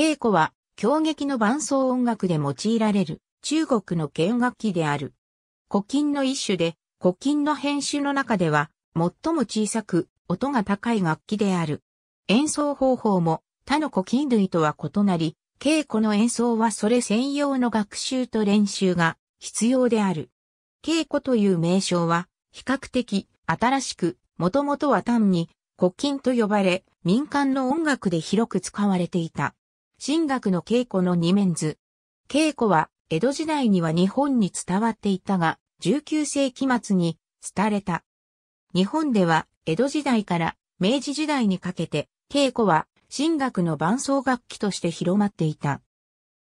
稽古は、狂劇の伴奏音楽で用いられる、中国の弦楽器である。古今の一種で、古今の編集の中では、最も小さく、音が高い楽器である。演奏方法も、他の古今類とは異なり、稽古の演奏はそれ専用の学習と練習が必要である。稽古という名称は、比較的新しく、もともとは単に古今と呼ばれ、民間の音楽で広く使われていた。神学の稽古の二面図。稽古は、江戸時代には日本に伝わっていたが、19世紀末に、廃れた。日本では、江戸時代から明治時代にかけて、稽古は、神学の伴奏楽器として広まっていた。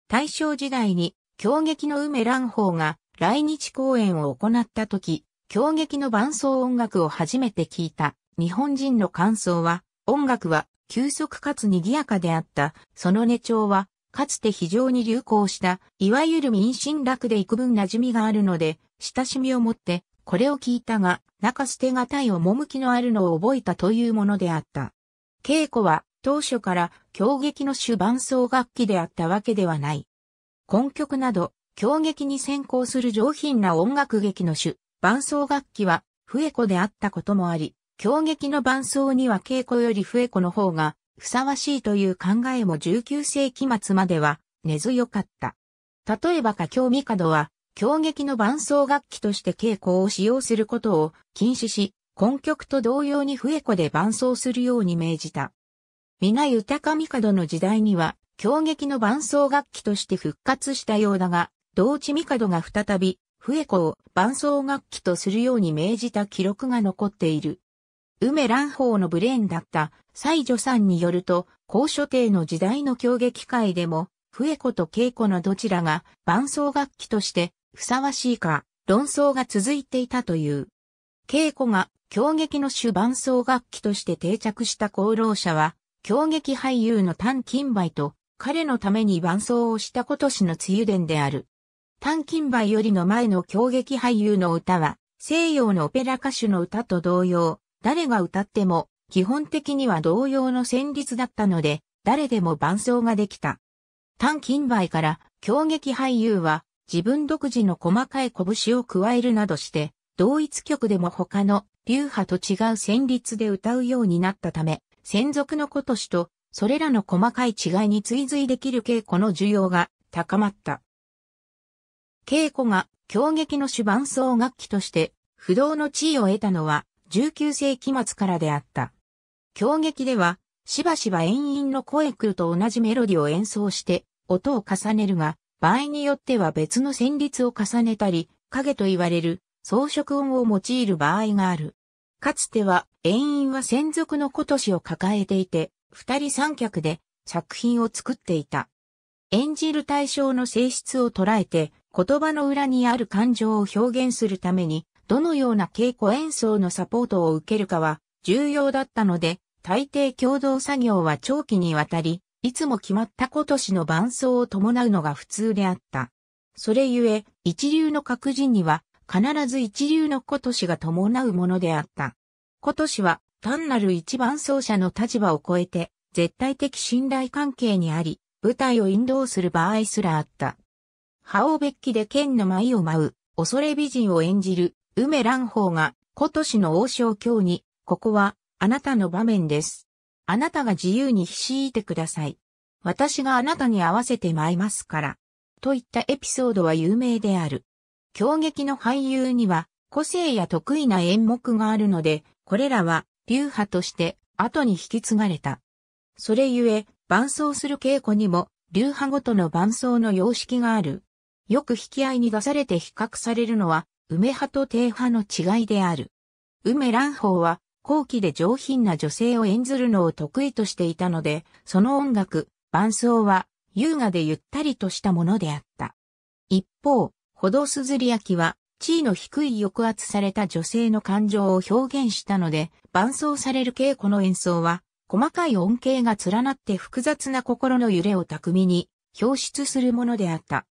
大正時代に、京劇の梅蘭法が来日公演を行った時、京劇の伴奏音楽を初めて聞いた日本人の感想は、音楽は急速かつ賑やかであった、その根調は、かつて非常に流行した、いわゆる民進楽で幾分馴染みがあるので、親しみを持って、これを聞いたが、中捨てがたい趣のあるのを覚えたというものであった。稽古は、当初から、狂劇の主伴奏楽器であったわけではない。根曲など、狂劇に先行する上品な音楽劇の主、伴奏楽器は、笛子であったこともあり、狂撃の伴奏には稽古より笛子の方がふさわしいという考えも19世紀末までは根強かった。例えば歌教帝は、狂撃の伴奏楽器として稽古を使用することを禁止し、根曲と同様に笛子で伴奏するように命じた。皆豊帝の時代には、狂撃の伴奏楽器として復活したようだが、同地帝が再び、笛子を伴奏楽器とするように命じた記録が残っている。梅蘭方のブレーンだった西女さんによると、高所帝の時代の競劇会でも、笛子と稽古のどちらが伴奏楽器としてふさわしいか論争が続いていたという。稽古が狂劇の主伴奏楽器として定着した功労者は、狂劇俳優の丹金梅と彼のために伴奏をした今年の梅雨伝である。丹金梅よりの前の狂劇俳優の歌は、西洋のオペラ歌手の歌と同様、誰が歌っても、基本的には同様の旋律だったので、誰でも伴奏ができた。単近梅から、狂劇俳優は、自分独自の細かい拳を加えるなどして、同一曲でも他の流派と違う旋律で歌うようになったため、専属のとしと、それらの細かい違いに追随できる稽古の需要が高まった。稽古が狂劇の主伴奏楽器として不動の地位を得たのは19世紀末からであった。狂劇では、しばしば遠因の声空と同じメロディを演奏して音を重ねるが、場合によっては別の旋律を重ねたり、影と言われる装飾音を用いる場合がある。かつては、遠因は専属の今年を抱えていて、二人三脚で作品を作っていた。演じる対象の性質を捉えて、言葉の裏にある感情を表現するために、どのような稽古演奏のサポートを受けるかは重要だったので、大抵共同作業は長期にわたり、いつも決まった今年の伴奏を伴うのが普通であった。それゆえ、一流の各人には必ず一流の今年が伴うものであった。今年は単なる一番奏者の立場を超えて絶対的信頼関係にあり、舞台を引導する場合すらあった。覇王ベッキで剣の舞を舞う、恐れ美人を演じる、梅蘭方が今年の王将今日に、ここはあなたの場面です。あなたが自由にひしいてください。私があなたに合わせてまいますから。といったエピソードは有名である。狂劇の俳優には個性や得意な演目があるので、これらは流派として後に引き継がれた。それゆえ、伴奏する稽古にも流派ごとの伴奏の様式がある。よく引き合いに出されて比較されるのは、梅派と低派の違いである。梅蘭法は、後期で上品な女性を演ずるのを得意としていたので、その音楽、伴奏は、優雅でゆったりとしたものであった。一方、歩道すずり焼きは、地位の低い抑圧された女性の感情を表現したので、伴奏される稽古の演奏は、細かい音形が連なって複雑な心の揺れを巧みに表出するものであった。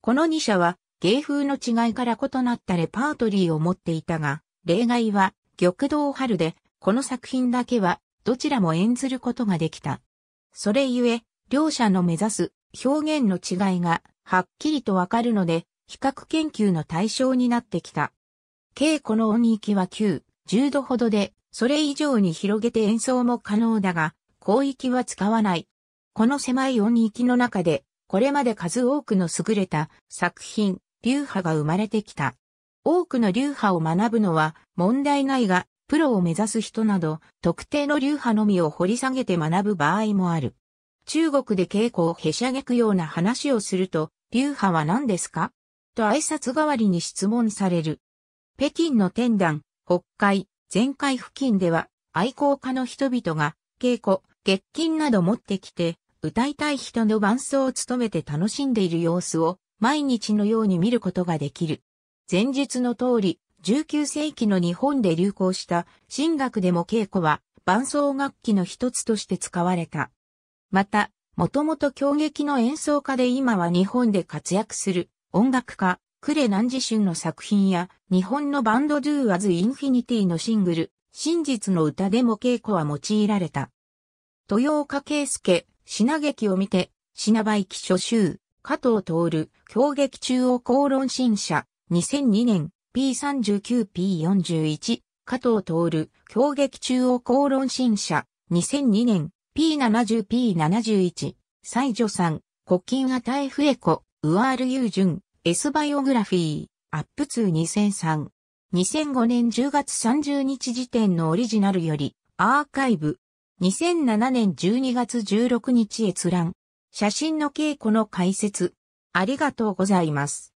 この二者は芸風の違いから異なったレパートリーを持っていたが、例外は玉堂春で、この作品だけはどちらも演ずることができた。それゆえ、両者の目指す表現の違いがはっきりとわかるので、比較研究の対象になってきた。稽古の音域は9、10度ほどで、それ以上に広げて演奏も可能だが、広域は使わない。この狭い音域の中で、これまで数多くの優れた作品、流派が生まれてきた。多くの流派を学ぶのは問題ないが、プロを目指す人など、特定の流派のみを掘り下げて学ぶ場合もある。中国で稽古をへしゃげくような話をすると、流派は何ですかと挨拶代わりに質問される。北京の天壇、北海、前海付近では、愛好家の人々が、稽古、月金など持ってきて、歌いたい人の伴奏を務めて楽しんでいる様子を毎日のように見ることができる。前述の通り、19世紀の日本で流行した神楽でも稽古は伴奏楽器の一つとして使われた。また、もともと狂劇の演奏家で今は日本で活躍する音楽家、クレ・ナンジシュンの作品や日本のバンドドゥアズ・インフィニティのシングル、真実の歌でも稽古は用いられた。豊岡圭介、品劇を見て、品売き初秋。加藤徹、強撃中央公論新社、2002年、P39P41、加藤徹、強撃中央公論新社、2002年、P70P71、西女さん、国金あたえふえこ、ウアールユージュン、S バイオグラフィー、アップ2 2003。2005年10月30日時点のオリジナルより、アーカイブ。2007年12月16日閲覧。写真の稽古の解説。ありがとうございます。